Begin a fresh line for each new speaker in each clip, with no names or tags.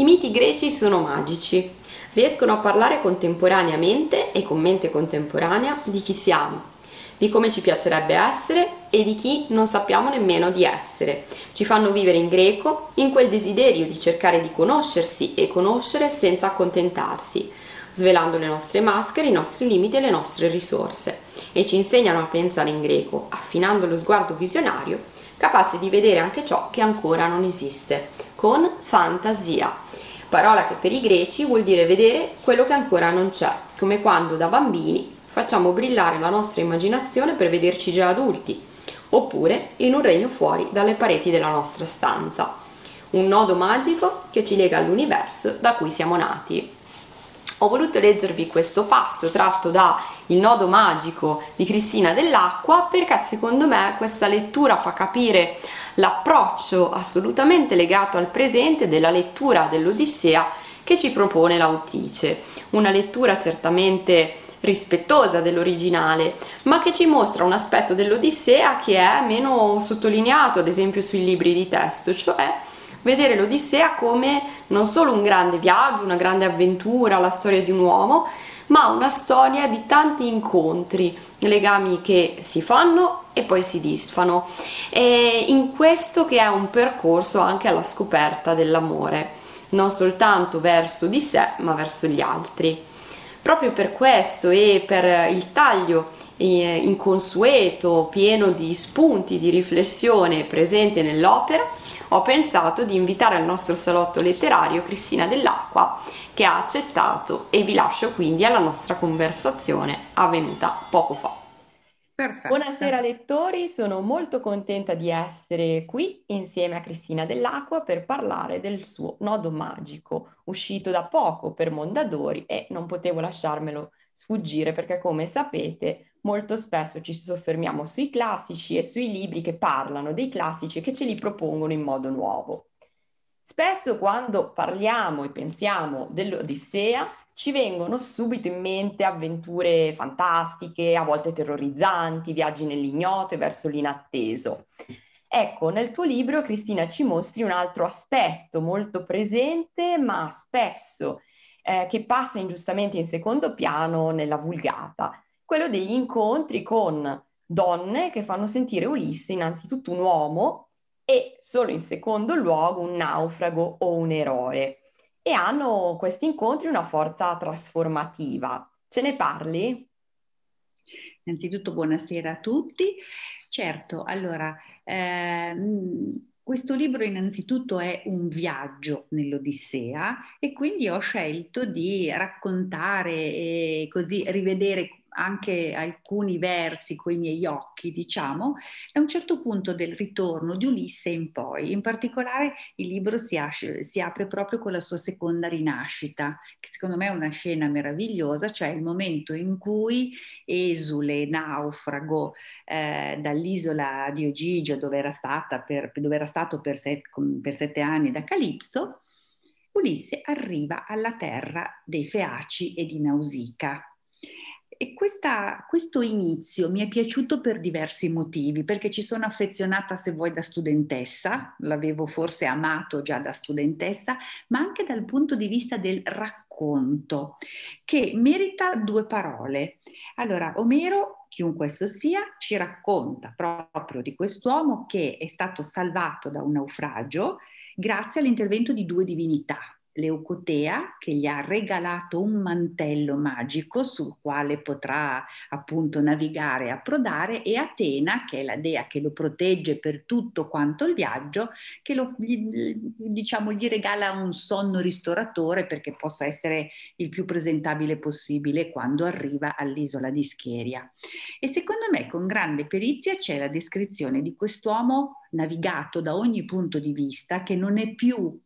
I miti greci sono magici, riescono a parlare contemporaneamente e con mente contemporanea di chi siamo, di come ci piacerebbe essere e di chi non sappiamo nemmeno di essere. Ci fanno vivere in greco, in quel desiderio di cercare di conoscersi e conoscere senza accontentarsi, svelando le nostre maschere, i nostri limiti e le nostre risorse. E ci insegnano a pensare in greco, affinando lo sguardo visionario, capace di vedere anche ciò che ancora non esiste, con fantasia parola che per i greci vuol dire vedere quello che ancora non c'è, come quando da bambini facciamo brillare la nostra immaginazione per vederci già adulti, oppure in un regno fuori dalle pareti della nostra stanza, un nodo magico che ci lega all'universo da cui siamo nati ho voluto leggervi questo passo tratto da Il nodo magico di Cristina dell'acqua perché secondo me questa lettura fa capire l'approccio assolutamente legato al presente della lettura dell'Odissea che ci propone l'autrice. Una lettura certamente rispettosa dell'originale, ma che ci mostra un aspetto dell'Odissea che è meno sottolineato, ad esempio sui libri di testo, cioè vedere l'Odissea come non solo un grande viaggio, una grande avventura, la storia di un uomo, ma una storia di tanti incontri, legami che si fanno e poi si disfano. E in questo che è un percorso anche alla scoperta dell'amore, non soltanto verso di sé, ma verso gli altri. Proprio per questo e per il taglio eh, inconsueto, pieno di spunti di riflessione presente nell'opera, ho pensato di invitare al nostro salotto letterario Cristina Dell'Acqua che ha accettato e vi lascio quindi alla nostra conversazione avvenuta poco fa. Perfetto. Buonasera lettori, sono molto contenta di essere qui insieme a Cristina Dell'Acqua per parlare del suo Nodo Magico, uscito da poco per Mondadori e non potevo lasciarmelo sfuggire perché come sapete molto spesso ci soffermiamo sui classici e sui libri che parlano dei classici e che ce li propongono in modo nuovo. Spesso quando parliamo e pensiamo dell'Odissea ci vengono subito in mente avventure fantastiche, a volte terrorizzanti, viaggi nell'ignoto e verso l'inatteso. Ecco, nel tuo libro Cristina ci mostri un altro aspetto molto presente ma spesso eh, che passa ingiustamente in secondo piano nella vulgata, quello degli incontri con donne che fanno sentire Ulisse innanzitutto un uomo e solo in secondo luogo un naufrago o un eroe. E hanno questi incontri una forza trasformativa. Ce ne parli?
Innanzitutto buonasera a tutti. Certo, allora, ehm, questo libro innanzitutto è un viaggio nell'Odissea e quindi ho scelto di raccontare e così rivedere anche alcuni versi coi miei occhi, diciamo, da un certo punto del ritorno di Ulisse in poi. In particolare il libro si, asce, si apre proprio con la sua seconda rinascita, che secondo me è una scena meravigliosa, cioè il momento in cui esule, naufrago eh, dall'isola di Ogigio dove era, stata per, dove era stato per, set, per sette anni da Calipso, Ulisse arriva alla terra dei Feaci e di Nausicaa e questa, questo inizio mi è piaciuto per diversi motivi, perché ci sono affezionata, se vuoi, da studentessa, l'avevo forse amato già da studentessa, ma anche dal punto di vista del racconto, che merita due parole. Allora, Omero, chiunque esso sia, ci racconta proprio di quest'uomo che è stato salvato da un naufragio grazie all'intervento di due divinità, Leucotea che gli ha regalato un mantello magico sul quale potrà appunto navigare e approdare e Atena che è la dea che lo protegge per tutto quanto il viaggio che lo, gli, diciamo, gli regala un sonno ristoratore perché possa essere il più presentabile possibile quando arriva all'isola di Scheria. E secondo me con grande perizia c'è la descrizione di quest'uomo navigato da ogni punto di vista che non è più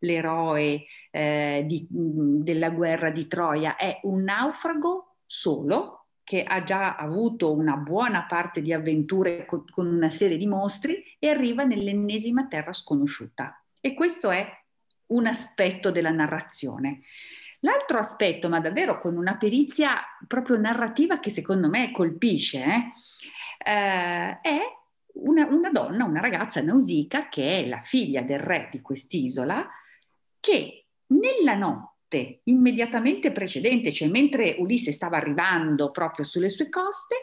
l'eroe eh, di, mm, della guerra di Troia, è un naufrago solo che ha già avuto una buona parte di avventure con, con una serie di mostri e arriva nell'ennesima terra sconosciuta. E questo è un aspetto della narrazione. L'altro aspetto, ma davvero con una perizia proprio narrativa che secondo me colpisce, eh, eh è una, una, donna, una ragazza nausica che è la figlia del re di quest'isola, che nella notte immediatamente precedente, cioè mentre Ulisse stava arrivando proprio sulle sue coste,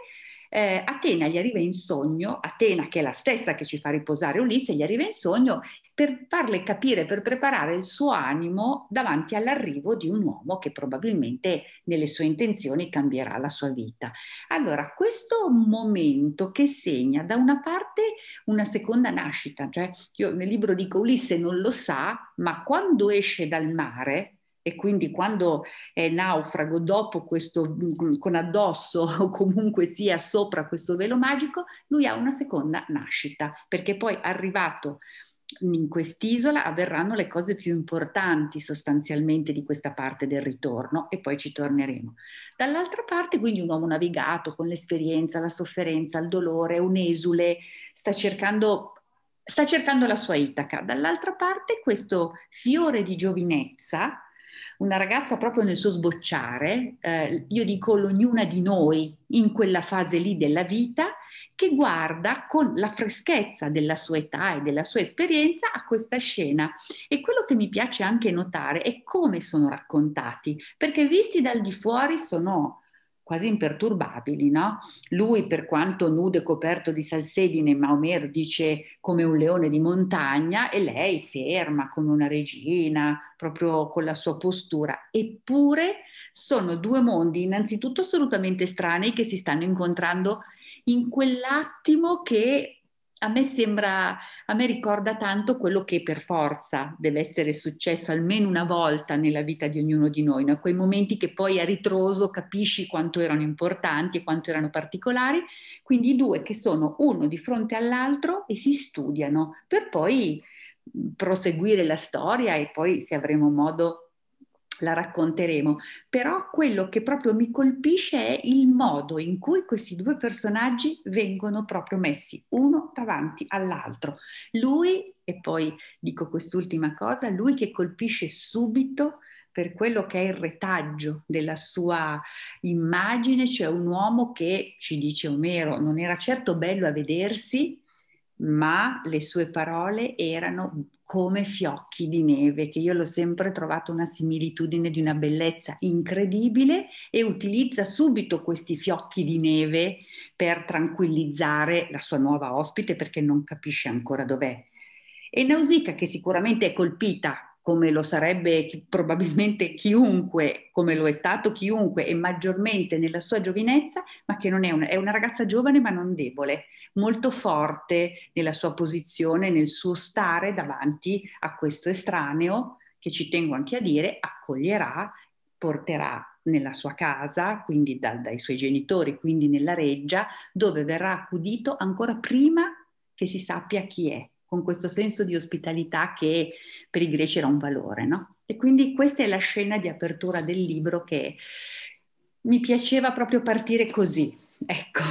eh, Atena gli arriva in sogno, Atena che è la stessa che ci fa riposare Ulisse, gli arriva in sogno per farle capire, per preparare il suo animo davanti all'arrivo di un uomo che probabilmente nelle sue intenzioni cambierà la sua vita. Allora, questo momento che segna da una parte una seconda nascita, cioè io nel libro dico Ulisse non lo sa, ma quando esce dal mare, e quindi quando è naufrago dopo questo, mm, con addosso o comunque sia sopra questo velo magico, lui ha una seconda nascita, perché poi arrivato in quest'isola avverranno le cose più importanti sostanzialmente di questa parte del ritorno e poi ci torneremo. Dall'altra parte quindi un uomo navigato con l'esperienza, la sofferenza, il dolore, un esule, sta cercando sta cercando la sua Itaca. Dall'altra parte questo fiore di giovinezza una ragazza proprio nel suo sbocciare, eh, io dico l'ognuna di noi in quella fase lì della vita, che guarda con la freschezza della sua età e della sua esperienza a questa scena. E quello che mi piace anche notare è come sono raccontati, perché visti dal di fuori sono quasi imperturbabili, no? Lui, per quanto nudo e coperto di salsedine, ma dice come un leone di montagna, e lei ferma come una regina, proprio con la sua postura. Eppure sono due mondi, innanzitutto assolutamente strani, che si stanno incontrando in quell'attimo che a me sembra, a me ricorda tanto quello che per forza deve essere successo almeno una volta nella vita di ognuno di noi, no? quei momenti che poi a ritroso capisci quanto erano importanti e quanto erano particolari, quindi i due che sono uno di fronte all'altro e si studiano per poi proseguire la storia e poi se avremo modo la racconteremo, però quello che proprio mi colpisce è il modo in cui questi due personaggi vengono proprio messi uno davanti all'altro. Lui, e poi dico quest'ultima cosa, lui che colpisce subito per quello che è il retaggio della sua immagine, cioè un uomo che, ci dice Omero, non era certo bello a vedersi, ma le sue parole erano come fiocchi di neve, che io l'ho sempre trovato una similitudine di una bellezza incredibile e utilizza subito questi fiocchi di neve per tranquillizzare la sua nuova ospite perché non capisce ancora dov'è. E Nausicaa, che sicuramente è colpita come lo sarebbe probabilmente chiunque, come lo è stato chiunque e maggiormente nella sua giovinezza, ma che non è una, è una ragazza giovane ma non debole, molto forte nella sua posizione, nel suo stare davanti a questo estraneo che ci tengo anche a dire accoglierà, porterà nella sua casa, quindi da, dai suoi genitori, quindi nella reggia, dove verrà accudito ancora prima che si sappia chi è con questo senso di ospitalità che per i greci era un valore. No? E quindi questa è la scena di apertura del libro che mi piaceva proprio partire così.
Ecco.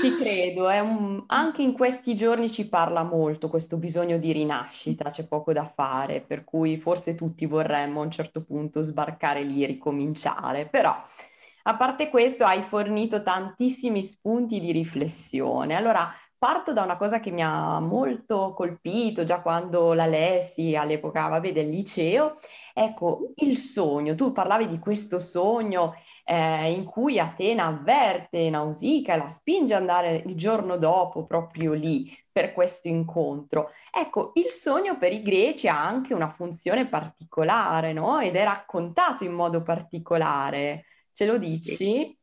Ti credo, un... anche in questi giorni ci parla molto questo bisogno di rinascita, c'è poco da fare, per cui forse tutti vorremmo a un certo punto sbarcare lì e ricominciare, però a parte questo hai fornito tantissimi spunti di riflessione. Allora Parto da una cosa che mi ha molto colpito già quando la lessi all'epoca vabbè, del liceo, ecco il sogno, tu parlavi di questo sogno eh, in cui Atena avverte Nausicaa e la spinge ad andare il giorno dopo proprio lì per questo incontro. Ecco, il sogno per i greci ha anche una funzione particolare, no? Ed è raccontato
in modo particolare, ce lo dici? Sì.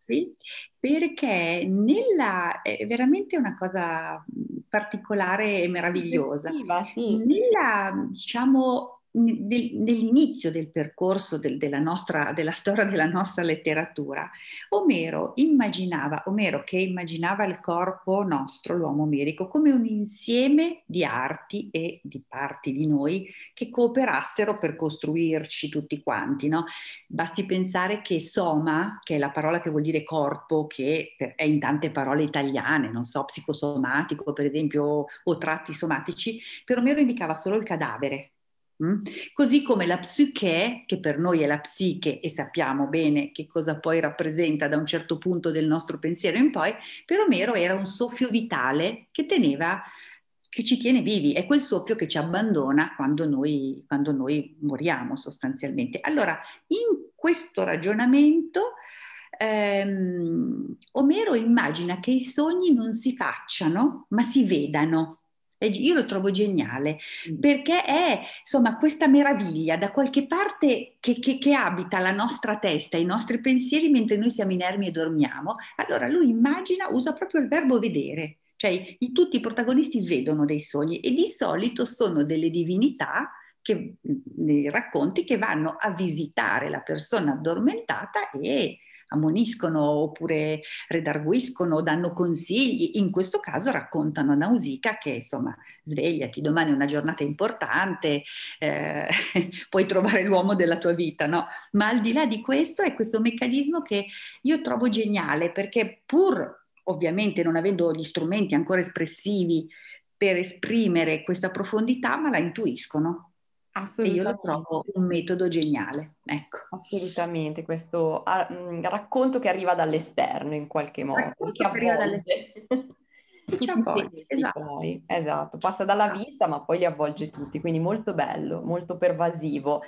Sì, perché nella, è veramente una cosa particolare e meravigliosa. Sì. Nella, diciamo, nell'inizio del percorso del, della, nostra, della storia della nostra letteratura, Omero immaginava, Omero che immaginava il corpo nostro, l'uomo omerico, come un insieme di arti e di parti di noi che cooperassero per costruirci tutti quanti. No? Basti pensare che soma, che è la parola che vuol dire corpo, che è in tante parole italiane, non so, psicosomatico per esempio, o tratti somatici, per Omero indicava solo il cadavere Mm? Così come la psiche, che per noi è la psiche e sappiamo bene che cosa poi rappresenta da un certo punto del nostro pensiero in poi, per Omero era un soffio vitale che teneva che ci tiene vivi, è quel soffio che ci abbandona quando noi, quando noi moriamo sostanzialmente. Allora, in questo ragionamento ehm, Omero immagina che i sogni non si facciano, ma si vedano io lo trovo geniale mm. perché è insomma questa meraviglia da qualche parte che, che, che, abita la nostra testa, i nostri pensieri mentre noi siamo inermi e dormiamo. Allora lui immagina, usa proprio il verbo vedere, cioè i, tutti i protagonisti vedono dei sogni e di solito sono delle divinità che, nei mm, racconti che vanno a visitare la persona addormentata e ammoniscono oppure redarguiscono, danno consigli, in questo caso raccontano a Nausica che insomma svegliati, domani è una giornata importante, eh, puoi trovare l'uomo della tua vita, no? Ma al di là di questo è questo meccanismo che io trovo geniale perché pur ovviamente non avendo gli strumenti ancora espressivi per esprimere questa profondità, ma la intuiscono. E io lo trovo un metodo geniale, ecco. Assolutamente, questo ah, racconto che arriva dall'esterno in qualche modo. che arriva
dall'esterno. Avvolge, esatto. Poi. esatto, passa dalla esatto. vista ma poi li avvolge tutti, quindi molto bello, molto pervasivo.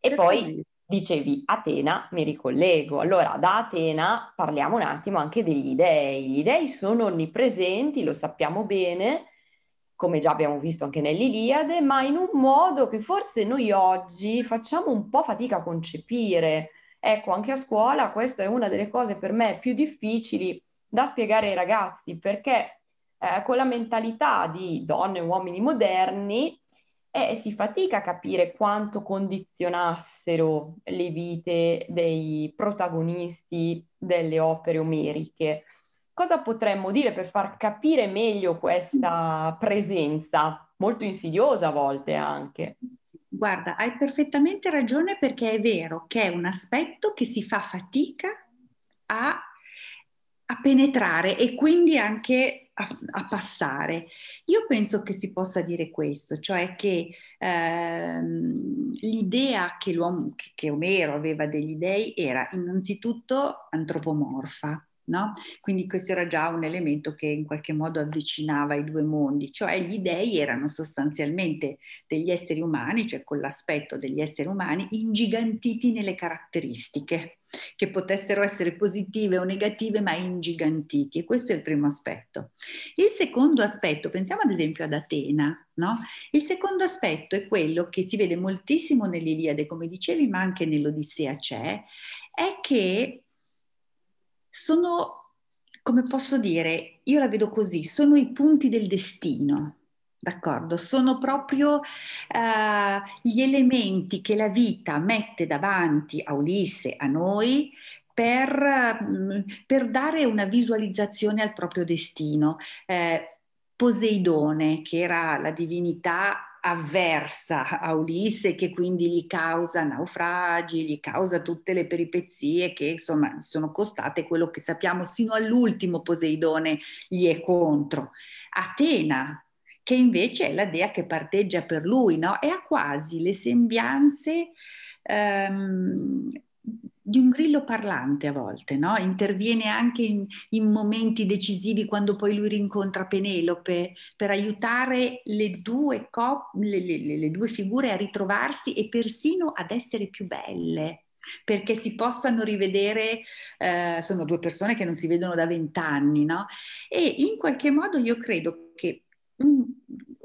E poi
dicevi Atena, mi ricollego. Allora, da Atena parliamo un attimo anche degli dei. Gli dei sono onnipresenti, lo sappiamo bene, come già abbiamo visto anche nell'Iliade, ma in un modo che forse noi oggi facciamo un po' fatica a concepire. Ecco, anche a scuola questa è una delle cose per me più difficili da spiegare ai ragazzi, perché eh, con la mentalità di donne e uomini moderni eh, si fatica a capire quanto condizionassero le vite dei protagonisti delle opere omeriche. Cosa potremmo dire per far capire meglio questa presenza? Molto insidiosa a volte anche.
Guarda, hai perfettamente ragione perché è vero che è un aspetto che si fa fatica a, a penetrare e quindi anche a, passare. Io penso che si possa dire questo, cioè che ehm, l'idea che, l'uomo, che Omero aveva degli dei era innanzitutto antropomorfa, No? Quindi questo era già un elemento che in qualche modo avvicinava i due mondi, cioè gli dei erano sostanzialmente degli esseri umani, cioè con l'aspetto degli esseri umani, ingigantiti nelle caratteristiche, che potessero essere positive o negative, ma ingigantiti. E questo è il primo aspetto. Il secondo aspetto, pensiamo ad esempio ad Atena, no? Il secondo aspetto è quello che si vede moltissimo nell'Iliade, come dicevi, ma anche nell'Odissea c'è, è che sono, come posso dire, io la vedo così, sono i punti del destino. D'accordo, sono proprio eh, gli elementi che la vita mette davanti a Ulisse, a noi, per, mm, per dare una visualizzazione al proprio destino. Eh, Poseidone, che era la divinità avversa a Ulisse che quindi gli causa naufragi, gli causa tutte le peripezie che insomma sono costate quello che sappiamo sino all'ultimo Poseidone gli è contro. Atena che invece è la dea che parteggia per lui no? e ha quasi le sembianze ehm, di un grillo parlante a volte, no? interviene anche in, in, momenti decisivi quando poi lui rincontra Penelope per aiutare le due, co- le, le, le due figure a ritrovarsi e persino ad essere più belle perché si possano rivedere, eh, sono due persone che non si vedono da vent'anni, no? E in qualche modo io credo che mm,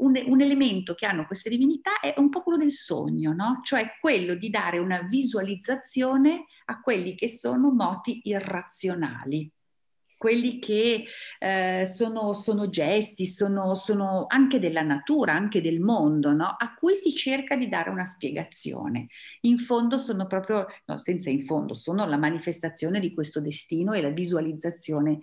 un, un, elemento che hanno queste divinità è un po' quello del sogno, no? cioè quello di dare una visualizzazione a quelli che sono moti irrazionali, quelli che eh, sono, sono, gesti, sono, sono, anche della natura, anche del mondo, no? a cui si cerca di dare una spiegazione. In fondo sono proprio, no, senza in fondo, sono la manifestazione di questo destino e la visualizzazione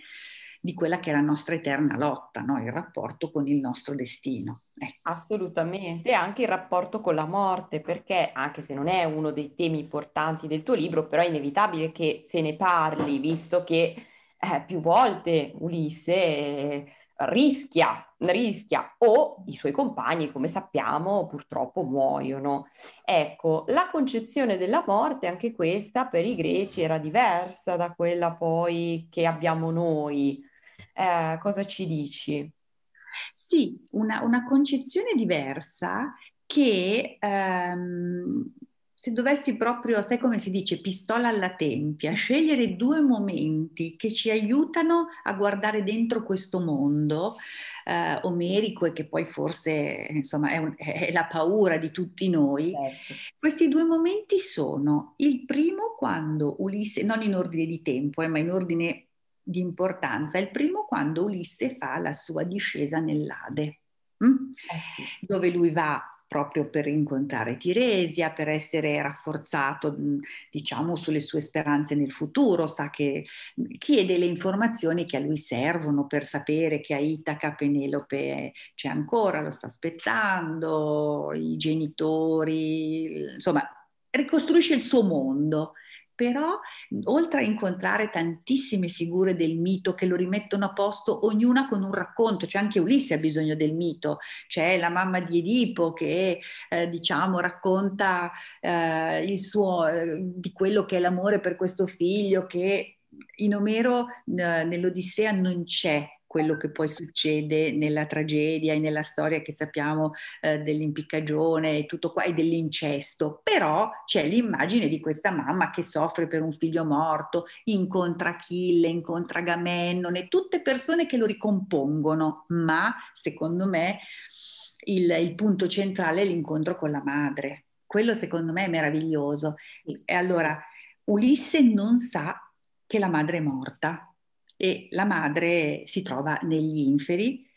di quella che è la nostra eterna lotta, no? il rapporto con il nostro destino. Eh.
Assolutamente, anche il rapporto con la morte, perché anche se non è uno dei temi importanti del tuo libro, però è inevitabile che se ne parli, visto che eh, più volte Ulisse... Eh, rischia, rischia o i suoi compagni, come sappiamo, purtroppo muoiono. Ecco, la concezione della morte, anche questa per i greci era diversa da quella poi che abbiamo noi
eh, cosa ci dici? Sì, una, una concezione diversa che ehm, se dovessi proprio, sai come si dice, pistola alla tempia, scegliere due momenti che ci aiutano a guardare dentro questo mondo eh, omerico e che poi forse insomma, è, un, è, la paura di tutti noi, certo. questi due momenti sono il primo quando Ulisse, non in ordine di tempo, eh, ma in ordine di importanza. Il primo quando Ulisse fa la sua discesa nell'Ade, mm? Eh dove lui va proprio per incontrare Tiresia, per essere rafforzato, mm, diciamo, sulle sue speranze nel futuro, sa che chiede le informazioni che a lui servono per sapere che a Itaca Penelope c'è ancora, lo sta aspettando, i genitori, insomma, ricostruisce il suo mondo però oltre a incontrare tantissime figure del mito che lo rimettono a posto, ognuna con un racconto, cioè anche Ulisse ha bisogno del mito, c'è la mamma di Edipo che eh, diciamo racconta eh, il suo, eh, di quello che è l'amore per questo figlio che in Omero eh, nell'Odissea non c'è, quello che poi succede nella tragedia e nella storia che sappiamo eh, dell'impiccagione e tutto qua e dell'incesto, però c'è l'immagine di questa mamma che soffre per un figlio morto, incontra Achille, incontra Agamennone, tutte persone che lo ricompongono, ma secondo me il, il punto centrale è l'incontro con la madre. Quello secondo me è meraviglioso. E allora Ulisse non sa che la madre è morta e la madre si trova negli inferi.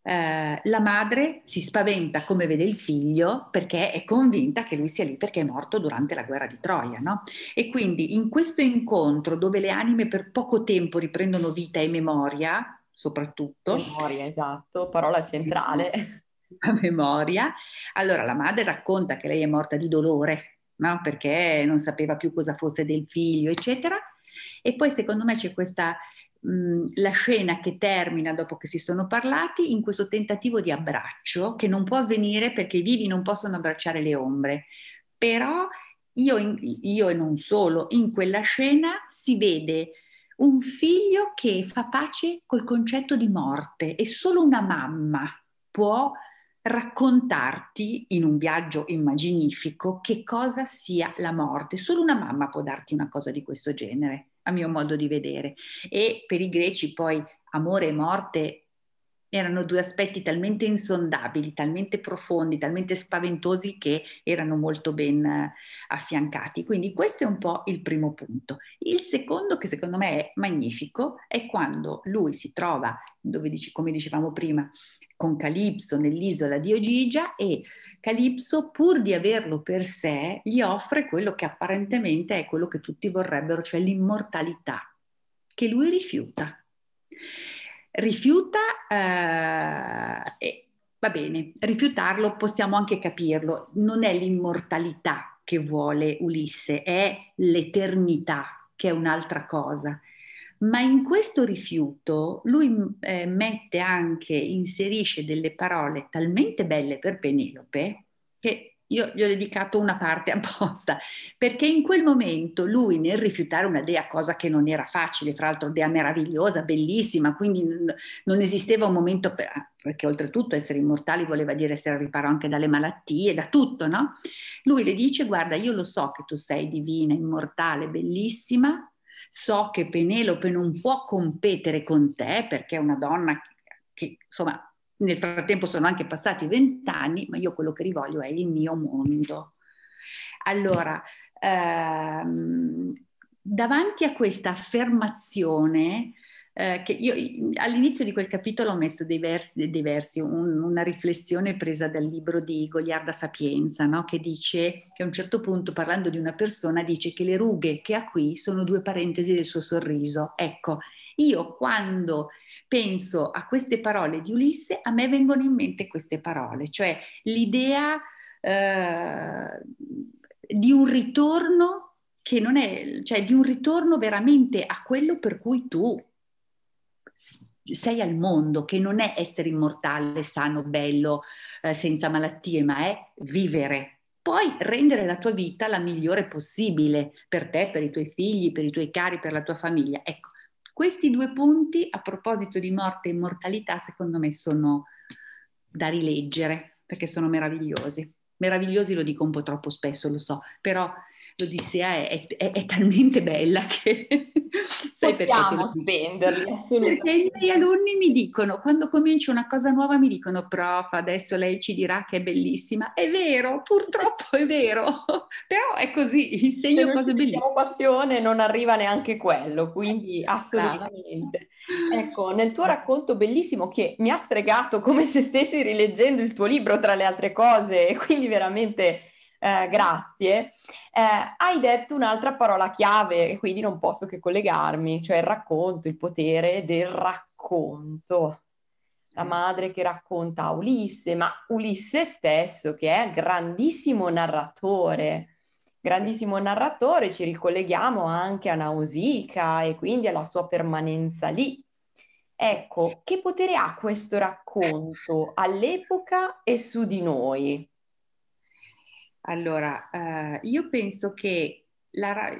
Eh, la madre si spaventa come vede il figlio perché è convinta che lui sia lì perché è morto durante la guerra di Troia. No? E quindi in questo incontro dove le anime per poco tempo riprendono vita e memoria, soprattutto... Memoria, esatto, parola centrale. A memoria. Allora la madre racconta che lei è morta di dolore, no? perché non sapeva più cosa fosse del figlio, eccetera. E poi secondo me c'è questa la scena che termina dopo che si sono parlati in questo tentativo di abbraccio che non può avvenire perché i vivi non possono abbracciare le ombre, però io, io e non solo, in quella scena si vede un figlio che fa pace col concetto di morte e solo una mamma può raccontarti in un viaggio immaginifico che cosa sia la morte. Solo una mamma può darti una cosa di questo genere a mio modo di vedere. E per i greci poi amore e morte erano due aspetti talmente insondabili, talmente profondi, talmente spaventosi che erano molto ben eh, affiancati. Quindi questo è un po' il primo punto. Il secondo, che secondo me è magnifico, è quando lui si trova, dove dice, come dicevamo prima, con Calipso nell'isola di Ogigia e Calipso, pur di averlo per sé, gli offre quello che apparentemente è quello che tutti vorrebbero, cioè l'immortalità, che lui rifiuta rifiuta, eh, e, va bene, rifiutarlo possiamo anche capirlo, non è l'immortalità che vuole Ulisse, è l'eternità, che è un'altra cosa. Ma in questo rifiuto lui eh, mette anche, inserisce delle parole talmente belle per Penelope che io gli ho dedicato una parte apposta, perché in quel momento lui nel rifiutare una dea, cosa che non era facile, fra l'altro dea meravigliosa, bellissima, quindi non esisteva un momento, per, ah, perché oltretutto essere immortali voleva dire essere al riparo anche dalle malattie, da tutto, no? Lui le dice, guarda, io lo so che tu sei divina, immortale, bellissima, so che Penelope non può competere con te perché è una donna che, insomma, nel frattempo sono anche passati vent'anni, ma io quello che rivoglio è il mio mondo. Allora, ehm, davanti a questa affermazione, eh, che io all'inizio di quel capitolo ho messo dei versi, dei versi un, una riflessione presa dal libro di Goliarda Sapienza, no? che dice che a un certo punto, parlando di una persona, dice che le rughe che ha qui sono due parentesi del suo sorriso. Ecco, io quando penso a queste parole di Ulisse, a me vengono in mente queste parole, cioè l'idea eh, di un ritorno che non è, cioè di un ritorno veramente a quello per cui tu sei al mondo, che non è essere immortale, sano, bello, eh, senza malattie, ma è vivere. Poi rendere la tua vita la migliore possibile per te, per i tuoi figli, per i tuoi cari, per la tua famiglia. Ecco, questi due punti a proposito di morte e immortalità secondo me sono da rileggere perché sono meravigliosi. Meravigliosi lo dico un po' troppo spesso, lo so, però l'Odissea è, è, è talmente bella che
sai possiamo
spenderli assolutamente. Perché i miei alunni mi dicono, quando comincio una cosa nuova mi dicono, prof, adesso lei ci dirà che è bellissima. È vero, purtroppo è vero, però è così, insegno cose
bellissime. passione non arriva neanche quello, quindi eh, assolutamente. ecco, nel tuo eh. racconto bellissimo che mi ha stregato come se stessi rileggendo il tuo libro tra le altre cose, quindi veramente eh, grazie, eh, hai detto un'altra parola chiave e quindi non posso che collegarmi, cioè il racconto, il potere del racconto. La madre che racconta a Ulisse, ma Ulisse stesso che è grandissimo narratore, grandissimo narratore, ci ricolleghiamo anche a Nausicaa e quindi alla sua permanenza lì. Ecco, che potere ha questo racconto all'epoca e su di
noi? Allora, eh, io penso che la,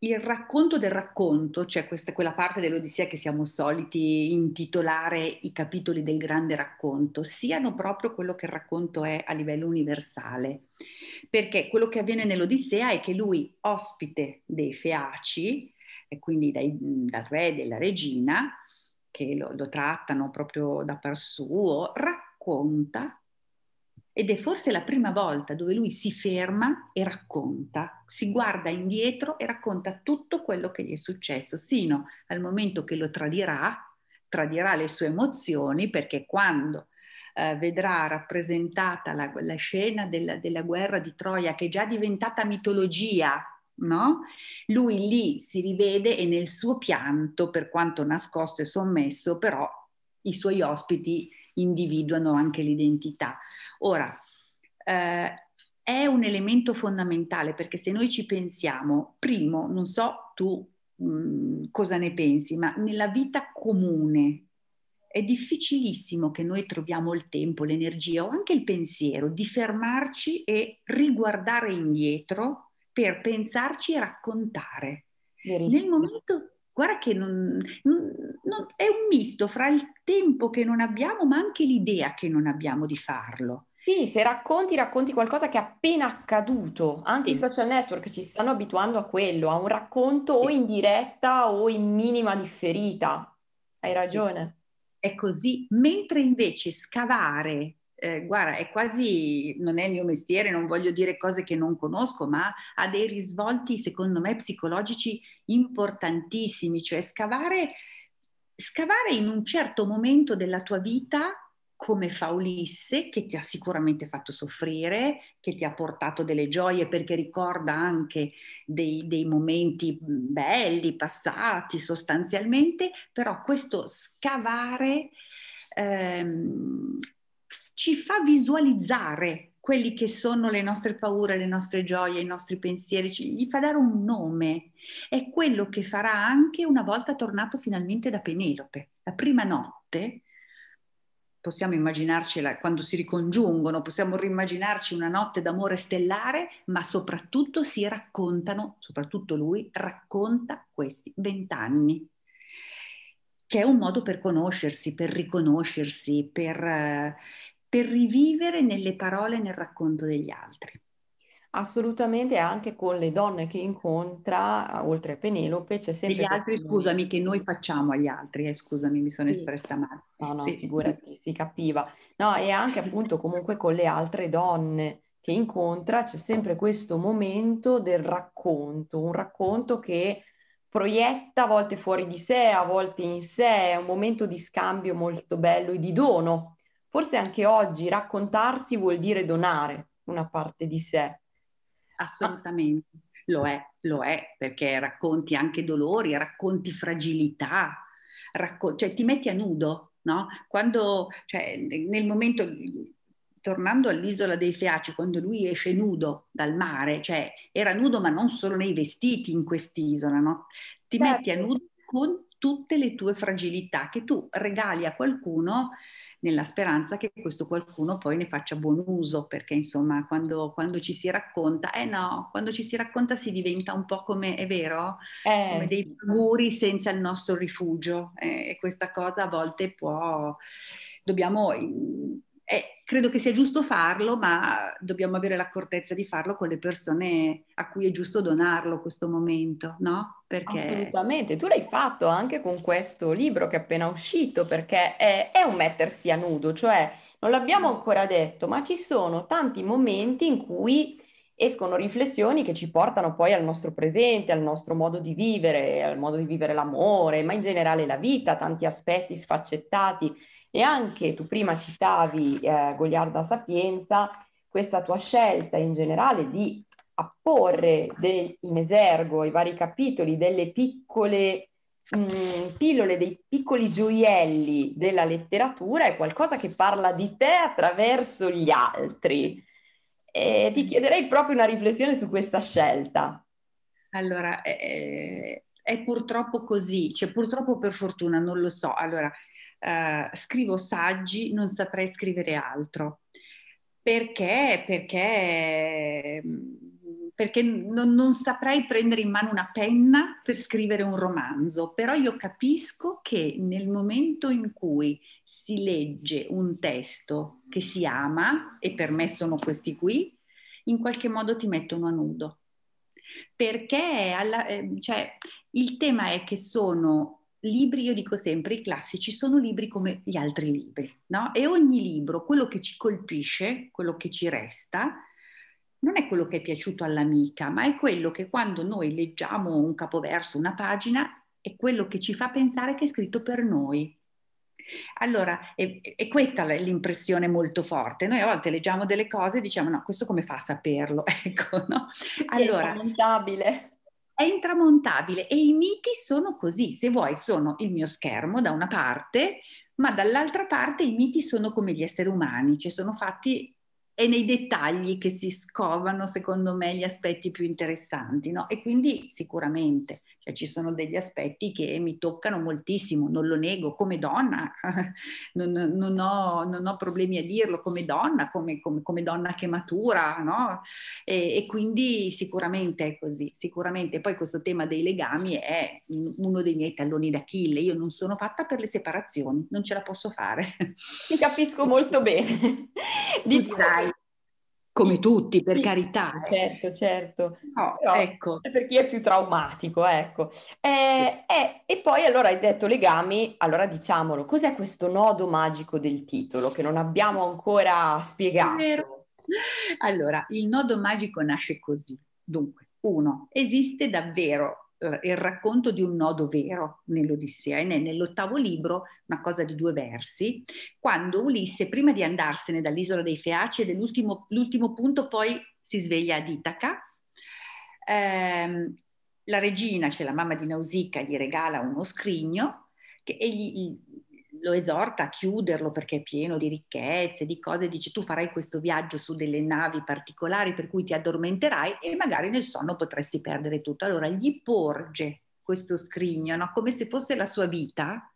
il racconto del racconto, cioè questa, quella parte dell'Odissea che siamo soliti intitolare i capitoli del grande racconto, siano proprio quello che il racconto è a livello universale. Perché quello che avviene nell'Odissea è che lui, ospite dei Feaci, e quindi dai, dal re e della regina, che lo, lo trattano proprio da par suo, racconta ed è forse la prima volta dove lui si ferma e racconta, si guarda indietro e racconta tutto quello che gli è successo, sino al momento che lo tradirà, tradirà le sue emozioni, perché quando eh, vedrà rappresentata la, la scena della, della guerra di Troia, che è già diventata mitologia, No? Lui lì si rivede e nel suo pianto, per quanto nascosto e sommesso, però i suoi ospiti individuano anche l'identità. Ora, eh, è un elemento fondamentale perché se noi ci pensiamo, primo, non so tu mh, mm, cosa ne pensi, ma nella vita comune è difficilissimo che noi troviamo il tempo, l'energia o anche il pensiero di fermarci e riguardare indietro per pensarci e raccontare. Verissimo. Nel momento guarda che non, non, è un misto fra il tempo che non abbiamo, ma anche l'idea che non abbiamo di farlo. Sì, se racconti, racconti qualcosa che è appena accaduto. Anche sì. i social network ci stanno abituando
a quello, a un racconto sì. o in diretta o in minima differita. Hai
ragione. Sì. È così, mentre invece scavare eh, guarda, è quasi, non è il mio mestiere, non voglio dire cose che non conosco, ma ha dei risvolti, secondo me, psicologici importantissimi, cioè scavare, scavare in un certo momento della tua vita come fa Ulisse, che ti ha sicuramente fatto soffrire, che ti ha portato delle gioie, perché ricorda anche dei, dei, momenti belli, passati sostanzialmente, però questo scavare ehm, ci fa visualizzare quelli che sono le nostre paure, le nostre gioie, i nostri pensieri, gli fa dare un nome. È quello che farà anche una volta tornato finalmente da Penelope. La prima notte, possiamo immaginarcela quando si ricongiungono, possiamo rimaginarci una notte d'amore stellare, ma soprattutto si raccontano, soprattutto lui racconta questi vent'anni che è un modo per conoscersi, per riconoscersi, per, eh, per rivivere nelle parole e nel racconto degli altri. Assolutamente, anche con le donne che incontra, oltre a Penelope, c'è sempre... Gli altri, questo... scusami, che noi facciamo agli altri, eh, scusami, mi sono sì. espressa male. No, no, sì. figurati, si capiva. No, e anche appunto comunque con le
altre donne che incontra c'è sempre questo momento del racconto, un racconto che proietta a volte fuori di sé, a volte in sé, è un momento di scambio molto bello e di dono Forse anche oggi raccontarsi
vuol dire donare una parte di sé. Assolutamente, lo è, lo è, perché racconti anche dolori, racconti fragilità, racco- cioè ti metti a nudo, no? Quando, cioè, nel momento, tornando all'isola dei Feaci, quando lui esce nudo dal mare, cioè era nudo ma non solo nei vestiti in quest'isola, no? Ti certo. metti a certo. nudo con tutte le tue fragilità che tu regali a qualcuno nella speranza che questo qualcuno poi ne faccia buon uso, perché insomma quando, quando ci si racconta, eh no, quando ci si racconta si diventa un po' come, è vero, eh. come dei muri senza il nostro rifugio eh, e questa cosa a volte può, dobbiamo eh, credo che sia giusto farlo, ma dobbiamo avere l'accortezza di farlo con le persone a cui è giusto donarlo questo momento, no? Perché... Assolutamente, tu l'hai
fatto anche con questo libro che è appena uscito, perché è, è un mettersi a nudo, cioè non l'abbiamo ancora detto, ma ci sono tanti momenti in cui escono riflessioni che ci portano poi al nostro presente, al nostro modo di vivere, al modo di vivere l'amore, ma in generale la vita, tanti aspetti sfaccettati e anche tu prima citavi eh, Goliarda Sapienza, questa tua scelta in generale di apporre del, in esergo i vari capitoli delle piccole mh, mm, pillole, dei piccoli gioielli della letteratura è qualcosa che parla di te attraverso gli
altri. E ti mm. chiederei proprio una riflessione su questa scelta. Allora, eh, eh, è purtroppo così, cioè purtroppo per fortuna, non lo so. Allora, eh, scrivo saggi, non saprei scrivere altro. Perché? Perché, mm, perché non, non saprei prendere in mano una penna per scrivere un romanzo, però io capisco che nel momento in cui si legge un testo che si ama, e per me sono questi qui, in qualche modo ti mettono a nudo. Perché alla, ehm, cioè, il tema è che sono libri, io dico sempre, i classici sono libri come gli altri libri, no? E ogni libro, quello che ci colpisce, quello che ci resta, non è quello che è piaciuto all'amica, ma è quello che quando noi leggiamo un capoverso, una pagina, è quello che ci fa pensare che è scritto per noi. Allora, è, è questa l'impressione molto forte. Noi a volte leggiamo delle cose e diciamo no, questo come fa a saperlo? Ecco, no? Allora, sì, è è intramontabile e i miti sono così, se vuoi sono il mio schermo da una parte, ma dall'altra parte i miti sono come gli esseri umani, cioè sono fatti e nei dettagli che si scovano secondo me gli aspetti più interessanti, no? E quindi sicuramente cioè ci sono degli aspetti che mi toccano moltissimo, non lo nego, come donna, non, non, ho, non ho, problemi a dirlo, come donna, come, come, come donna che matura, no? E, e, quindi sicuramente è così, sicuramente. Poi questo tema dei legami è uno dei miei talloni d'Achille, io non sono fatta per le separazioni, non ce la posso fare. Ti capisco molto bene. Diciamo, come tutti, per sì, carità. Eh. Certo, certo. No, Però, ecco. Per chi
è più traumatico, ecco. Eh, sì. eh, e poi allora hai detto legami, allora
diciamolo, cos'è questo nodo magico del titolo che non abbiamo ancora spiegato? Allora, il nodo magico nasce così. Dunque, uno, esiste davvero eh, il racconto di un nodo vero nell'Odissea, e nell'ottavo libro, una cosa di due versi, quando Ulisse, prima di andarsene dall'isola dei Feaci, ed è l'ultimo, punto, poi si sveglia ad Itaca, ehm, la regina, cioè la mamma di Nausicaa, gli regala uno scrigno che egli lo esorta a chiuderlo perché è pieno di ricchezze, di cose, dice tu farai questo viaggio su delle navi particolari per cui ti addormenterai e magari nel sonno potresti perdere tutto. Allora gli porge questo scrigno, no? come se fosse la sua vita,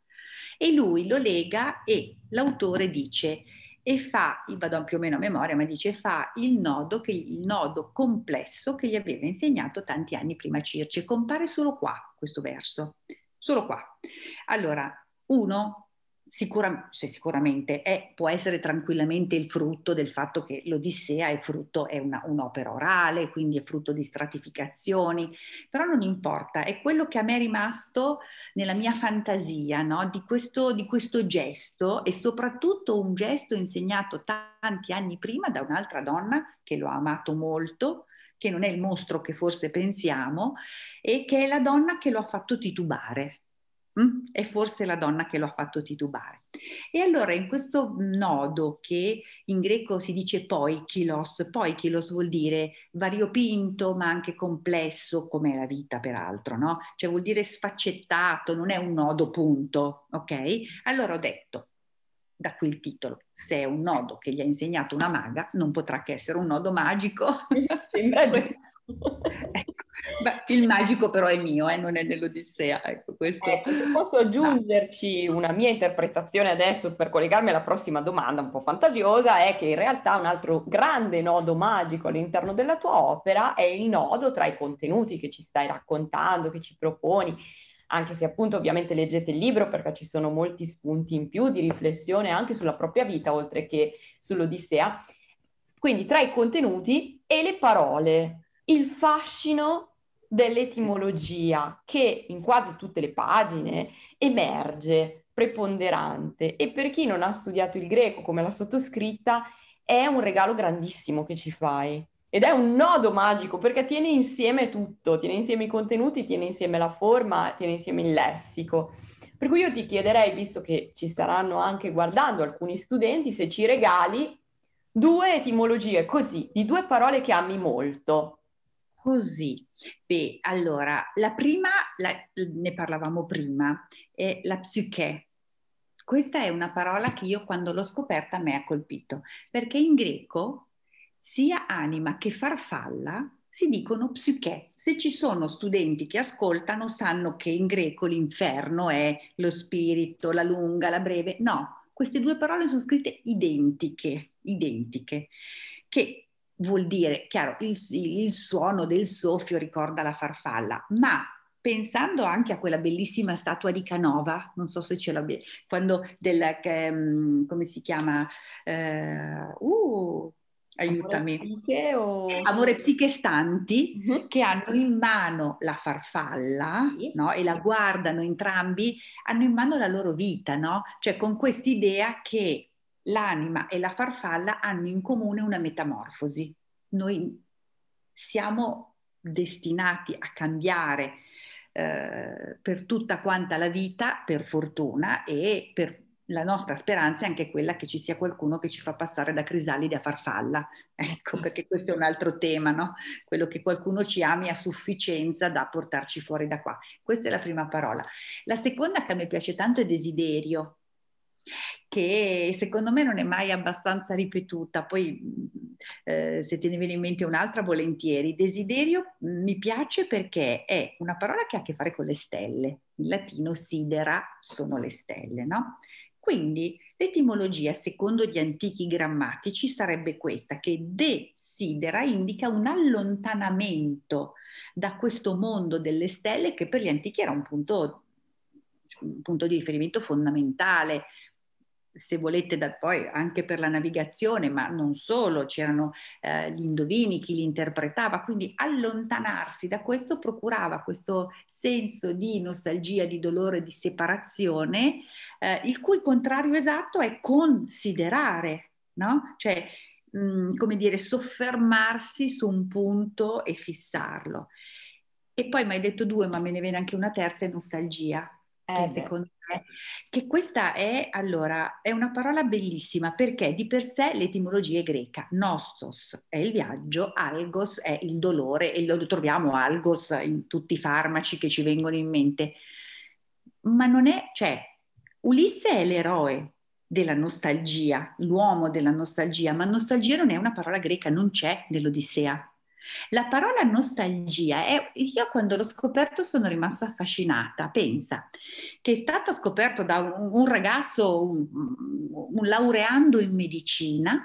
e lui lo lega e l'autore dice e fa, vado più o meno a memoria, ma dice fa il nodo, che, il nodo complesso che gli aveva insegnato tanti anni prima Circe. Compare solo qua questo verso, solo qua. Allora, uno, sicura, cioè sicuramente è, può essere tranquillamente il frutto del fatto che l'Odissea è frutto, è una, un'opera orale, quindi è frutto di stratificazioni, però non importa, è quello che a me è rimasto nella mia fantasia no? di, questo, di questo gesto e soprattutto un gesto insegnato tanti anni prima da un'altra donna che lo ha amato molto, che non è il mostro che forse pensiamo e che è la donna che lo ha fatto titubare Mm? È forse la donna che lo ha fatto titubare. E allora in questo nodo che in greco si dice poi poi poikilos vuol dire variopinto ma anche complesso come la vita peraltro, no? Cioè vuol dire sfaccettato, non è un nodo punto, ok? Allora ho detto, da qui il titolo, se è un nodo che gli ha insegnato una maga, non potrà che essere un nodo magico. Sembra giusto. ecco. Beh, il magico però è mio, eh, non è dell'Odissea. Ecco, questo... eh, se posso aggiungerci una mia
interpretazione adesso per collegarmi alla prossima domanda un po' fantasiosa, è che in realtà un altro grande nodo magico all'interno della tua opera è il nodo tra i contenuti che ci stai raccontando, che ci proponi, anche se appunto ovviamente leggete il libro perché ci sono molti spunti in più di riflessione anche sulla propria vita oltre che sull'Odissea. Quindi tra i contenuti e le parole, il fascino dell'etimologia che in quasi tutte le pagine emerge preponderante e per chi non ha studiato il greco come la sottoscritta è un regalo grandissimo che ci fai ed è un nodo magico perché tiene insieme tutto, tiene insieme i contenuti, tiene insieme la forma, tiene insieme il lessico. Per cui io ti chiederei, visto che ci staranno anche guardando alcuni studenti, se ci regali due
etimologie così, di due parole che ami molto, Così, beh, allora, la prima, la, ne parlavamo prima, è la psiche, questa è una parola che io quando l'ho scoperta a me ha colpito, perché in greco sia anima che farfalla si dicono psiche. Se ci sono studenti che ascoltano sanno che in greco l'inferno è lo spirito, la lunga, la breve. No, queste due parole sono scritte identiche, identiche, che vuol dire, chiaro, il, il suono del soffio ricorda la farfalla, ma pensando anche a quella bellissima statua di Canova, non so se ce l'abbia, quando del, che, mm, come si chiama? Eh, uh, aiutami. Amore psiche, o... Amore psiche stanti uh-huh. che hanno in mano la farfalla sì. no? e la guardano entrambi, hanno in mano la loro vita, no? Cioè con quest'idea che l'anima e la farfalla hanno in comune una metamorfosi. Noi siamo destinati a cambiare eh, per tutta quanta la vita, per fortuna, e per la nostra speranza è anche quella che ci sia qualcuno che ci fa passare da crisalide a farfalla, ecco perché questo è un altro tema, no? quello che qualcuno ci ami a sufficienza da portarci fuori da qua. Questa è la prima parola. La seconda che a me piace tanto è desiderio, che secondo me non è mai abbastanza ripetuta. Poi mm, eh, se te ne viene in mente un'altra, volentieri. Desiderio mm, mi piace perché è una parola che ha a che fare con le stelle. In latino sidera sono le stelle, no? Quindi l'etimologia, secondo gli antichi grammatici, sarebbe questa, che desidera indica un allontanamento da questo mondo delle stelle che per gli antichi era un punto, un punto di riferimento fondamentale, se volete da, poi anche per la navigazione, ma non solo, c'erano eh, gli indovini, chi li interpretava, quindi allontanarsi da questo procurava questo senso di nostalgia, di dolore, di separazione, eh, il cui contrario esatto è considerare, no? Cioè, mh, mm, come dire, soffermarsi su un punto e fissarlo. E poi mi hai detto due, ma me ne viene anche una terza, è nostalgia eh, secondo me, che questa è, allora, è una parola bellissima perché di per sé l'etimologia è greca. Nostos è il viaggio, algos è il dolore e lo troviamo algos in tutti i farmaci che ci vengono in mente. Ma non è, cioè, Ulisse è l'eroe della nostalgia, l'uomo della nostalgia, ma nostalgia non è una parola greca, non c'è nell'Odissea. La parola nostalgia, è, io quando l'ho scoperto sono rimasta affascinata, pensa, che è stato scoperto da un, un ragazzo, un, un, laureando in medicina,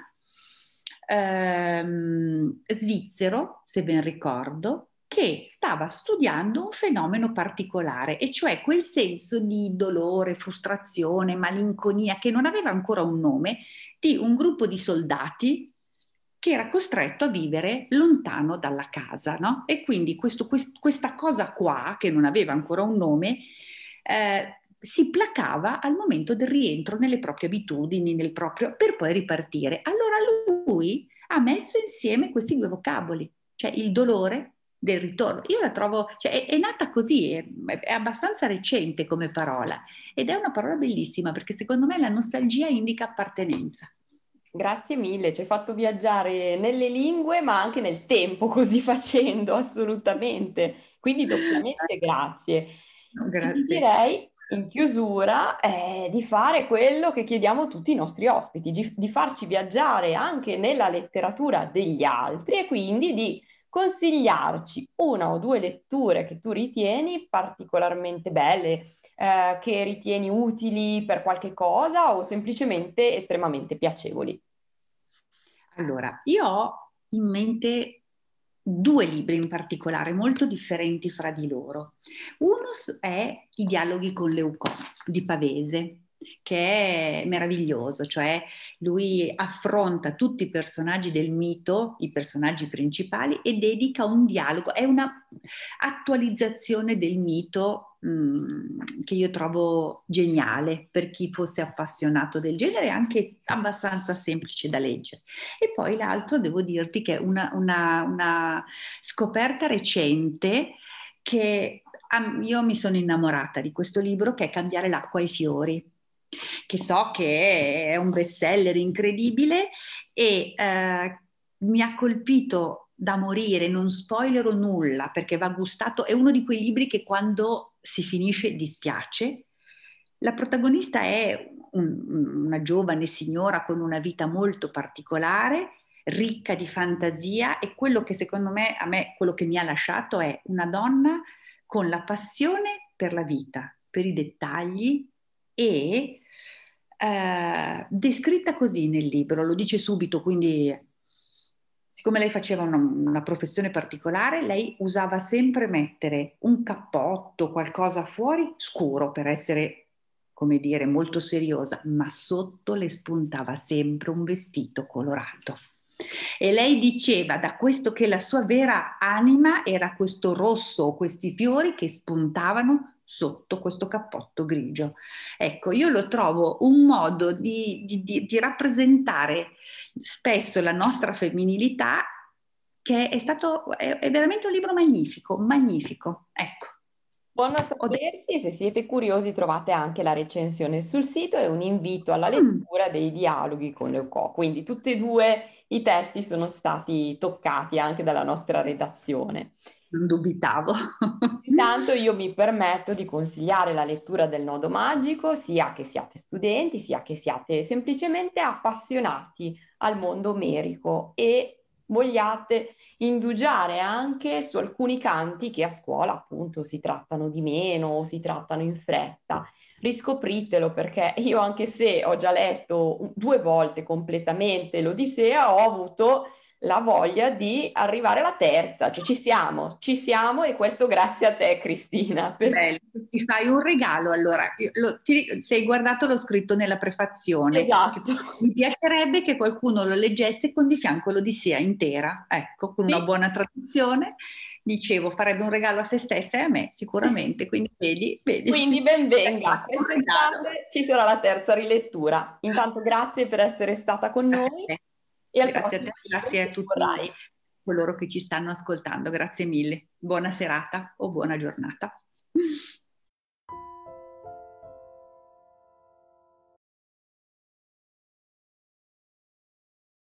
ehm, svizzero, se ben ricordo, che stava studiando un fenomeno particolare, e cioè quel senso di dolore, frustrazione, malinconia, che non aveva ancora un nome, di un gruppo di soldati che era costretto a vivere lontano dalla casa, no? E quindi questo, quest, questa cosa qua, che non aveva ancora un nome, eh, si placava al momento del rientro nelle proprie abitudini, nel proprio, per poi ripartire. Allora lui ha messo insieme questi due vocaboli, cioè il dolore del ritorno. Io la trovo, cioè è, è nata così, è, è, abbastanza recente come parola ed è una parola bellissima perché secondo me la nostalgia indica appartenenza. Grazie mille, ci hai fatto viaggiare
nelle lingue ma anche nel tempo così facendo, assolutamente. Quindi doppiamente grazie. grazie. Direi in chiusura eh, di fare quello che chiediamo tutti i nostri ospiti, di, di farci viaggiare anche nella letteratura degli altri e quindi di consigliarci una o due letture che tu ritieni particolarmente belle, eh, che ritieni utili per qualche
cosa o semplicemente estremamente piacevoli. Allora, io ho in mente due libri in particolare molto differenti fra di loro. Uno è I dialoghi con Leucò di Pavese, che è meraviglioso, cioè lui affronta tutti i personaggi del mito, i personaggi principali, e dedica un dialogo, è una attualizzazione del mito mh, mm, che io trovo geniale per chi fosse appassionato del genere, anche abbastanza semplice da leggere. E poi l'altro devo dirti che è una, una, una scoperta recente che io mi sono innamorata di questo libro che è Cambiare l'acqua ai fiori che so che è un best seller incredibile e eh, mi ha colpito da morire, non spoilerò nulla perché va gustato, è uno di quei libri che quando si finisce dispiace. La protagonista è un, una giovane signora con una vita molto particolare, ricca di fantasia e quello che secondo me, a me, quello che mi ha lasciato è una donna con la passione per la vita, per i dettagli e eh, descritta così nel libro, lo dice subito, quindi siccome lei faceva una, una, professione particolare, lei usava sempre mettere un cappotto, qualcosa fuori scuro per essere, come dire, molto seriosa, ma sotto le spuntava sempre un vestito colorato. E lei diceva da questo che la sua vera anima era questo rosso, questi fiori che spuntavano sotto questo cappotto grigio. Ecco, io lo trovo un modo di, di, di, di rappresentare spesso la nostra femminilità che è stato, è, è veramente un libro magnifico, magnifico, ecco. Buono a sapersi,
se siete curiosi trovate anche la recensione sul sito e un invito alla mm. lettura dei dialoghi con Leucò. Quindi tutti e due i testi sono stati toccati anche dalla nostra redazione non dubitavo. Intanto io mi permetto di consigliare la lettura del nodo magico, sia che siate studenti, sia che siate semplicemente appassionati al mondo omerico e vogliate indugiare anche su alcuni canti che a scuola appunto si trattano di meno o si trattano in fretta. Riscopritelo perché io anche se ho già letto due volte completamente l'Odissea, ho avuto la voglia di arrivare alla terza, cioè ci siamo, ci siamo e questo grazie a te
Cristina. Per... Bello, ti fai un regalo allora, lo, ti, se hai guardato l'ho scritto nella prefazione, esatto. mi piacerebbe che qualcuno lo leggesse con di fianco l'Odissea intera, ecco, con sì. una buona traduzione, dicevo farebbe un regalo a se stessa e a me sicuramente, quindi vedi, vedi. Quindi ben venga, esatto, ci sarà la terza rilettura. Intanto grazie per essere stata con noi. E grazie a te, grazie a tutti vorrai. coloro che ci stanno ascoltando. Grazie mille. Buona serata o buona giornata.